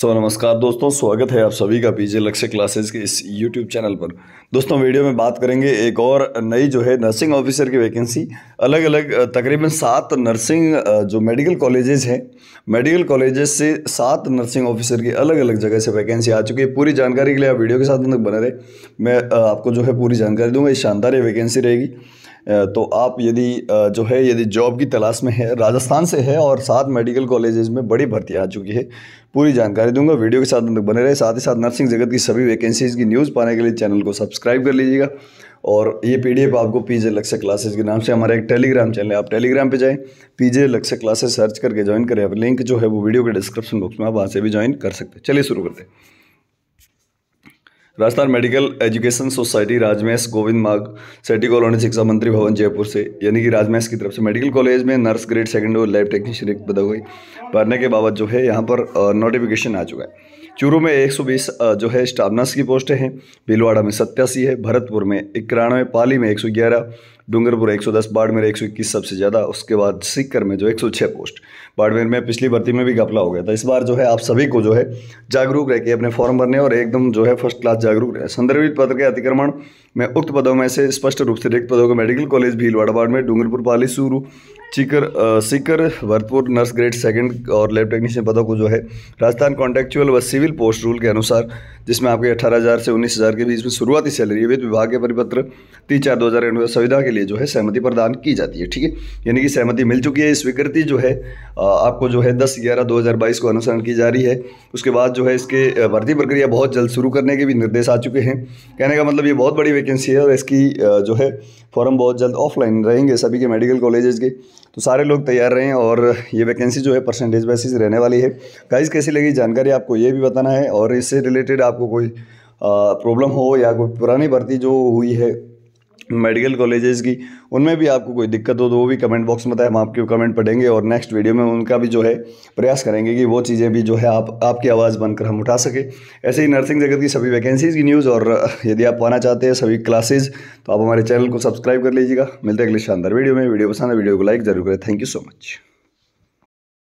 सो so, नमस्कार दोस्तों स्वागत है आप सभी का पीजे लक्ष्य क्लासेस के इस यूट्यूब चैनल पर दोस्तों वीडियो में बात करेंगे एक और नई जो है नर्सिंग ऑफिसर की वैकेंसी अलग अलग तकरीबन सात नर्सिंग जो मेडिकल कॉलेजेस हैं मेडिकल कॉलेजेस से सात नर्सिंग ऑफिसर की अलग अलग जगह से वैकेंसी आ चुकी है पूरी जानकारी के लिए आप वीडियो के साथ बने रहे मैं आपको जो है पूरी जानकारी दूंगा ये शानदार ये वैकेंसी रहेगी तो आप यदि जो है यदि जॉब की तलाश में है राजस्थान से है और सात मेडिकल कॉलेजेस में बड़ी भर्ती आ चुकी है पूरी जानकारी दूंगा वीडियो के साथ बने रहे साथ ही साथ नर्सिंग जगत की सभी वैकेंसीज़ की न्यूज़ पाने के लिए चैनल को सब्सक्राइब कर लीजिएगा और ये पीडीएफ आपको पीजे लक्ष्य क्लासेस के नाम से हमारा एक टेलीग्राम चैनल है आप टेलीग्राम पे जाएं पीजे लक्ष्य क्लासेस सर्च करके ज्वाइन करें आप लिंक जो है वो वीडियो के डिस्क्रिप्शन बॉक्स में आप वहाँ से भी ज्वाइन कर सकते हैं चलिए शुरू करते हैं Rajasthan medical education society RajMES Govind Marg Sethi colony शिक्षा मंत्री भवन जयपुर से यानी कि राजमहस की तरफ से मेडिकल कॉलेज में नर्स ग्रेड सेकंड और लैब टेक्नीशियन एक पद हुई भरने के बाबत जो है यहाँ पर नोटिफिकेशन आ चुका है चूरू में 120 जो है स्टाफ नर्स की पोस्टें हैं भीलवाड़ा में सत्तासी है भरतपुर में इक्यानवे पाली में एक डूंगरपुर 110 बाड़मेर 121 सबसे ज़्यादा उसके बाद सीकर में जो 106 पोस्ट बाड़मेर में पिछली भर्ती में भी घपला हो गया था इस बार जो है आप सभी को जो है जागरूक रह के अपने फॉर्म भरने और एकदम जो है फर्स्ट क्लास जागरूक रहे संदर्भित पत्र के अतिक्रमण में उक्त पदों में से स्पष्ट रूप से रिक्त पदों को मेडिकल कॉलेज भीलवाड़ा बाड़मेर डूंगरपुर पाली सूरू चिकर Sikar Bharatpur nurse grade second और लैब टेक्नीशियन पदों को जो है राजस्थान कॉन्ट्रेक्चुअल व सिविल पोस्ट रूल के अनुसार जिसमें आपके 18000 हज़ार से उन्नीस हज़ार के बीच में शुरुआती सैलरी वित्त विभाग के परिपत्र तीन चार दो हज़ार सुविधा के लिए जो है सहमति प्रदान की जाती है ठीक है यानी कि सहमति मिल चुकी है स्वीकृति जो है आपको जो है दस ग्यारह दो हज़ार बाईस को अनुसरण की जा रही है उसके बाद जो है इसके भर्ती प्रक्रिया बहुत जल्द शुरू करने के भी निर्देश आ चुके हैं कहने का मतलब ये बहुत बड़ी वैकेंसी है और इसकी जो है फॉर्म बहुत जल्द ऑफलाइन रहेंगे सभी के मेडिकल कॉलेजेस के तो सारे लोग तैयार रहें और ये वैकेंसी जो है परसेंटेज बेसिस रहने वाली है गाइज कैसी लगी जानकारी आपको ये भी बताना है और इससे रिलेटेड आपको कोई प्रॉब्लम हो या कोई पुरानी भर्ती जो हुई है मेडिकल कॉलेजेस की उनमें भी आपको कोई दिक्कत हो तो वो भी कमेंट बॉक्स में बताएं हम आपके कमेंट पढ़ेंगे और नेक्स्ट वीडियो में उनका भी जो है प्रयास करेंगे कि वो चीज़ें भी जो है आप आपकी आवाज़ बनकर हम उठा सकें ऐसे ही नर्सिंग जगत की सभी वैकेंसीज़ की न्यूज़ और यदि आप पाना चाहते हैं सभी क्लासेज तो आप हमारे चैनल को सब्सक्राइब कर लीजिएगा मिलते हैं अगले शानदार वीडियो में वीडियो पसंद है वीडियो को लाइक जरूर करें थैंक यू सो मच